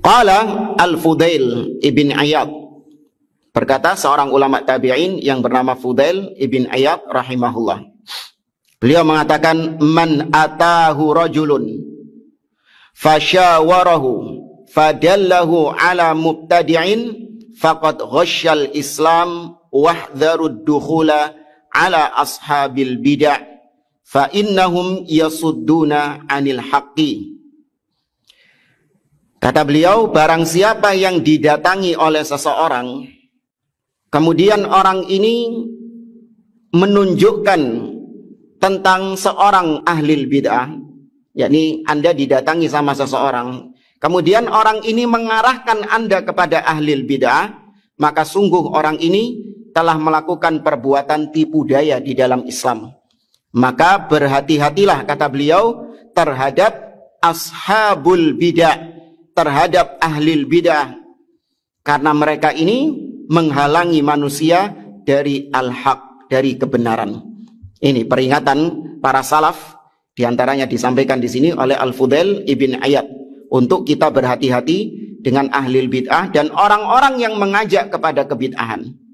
Qala Al-Fudail ibn Iyad berkata seorang ulama tabi'in yang bernama Fudail ibn Iyad rahimahullah. Beliau mengatakan man atahu rajulun fasyawarahu fadallahu ala mubtadi'in faqad ghasyal Islam wahdharud dukhula ala ashabil bid'ah fa innahum yasudduna anil haqqi Kata beliau, barang siapa yang didatangi oleh seseorang, kemudian orang ini menunjukkan tentang seorang ahli bid'ah, yakni Anda didatangi sama seseorang, kemudian orang ini mengarahkan Anda kepada ahli bid'ah, maka sungguh orang ini telah melakukan perbuatan tipu daya di dalam Islam. Maka berhati-hatilah kata beliau terhadap ashabul bid'ah terhadap ahli bid'ah karena mereka ini menghalangi manusia dari al-haq, dari kebenaran. Ini peringatan para salaf diantaranya disampaikan di sini oleh Al-Fudail ibn ayat untuk kita berhati-hati dengan ahli bid'ah dan orang-orang yang mengajak kepada kebid'ahan.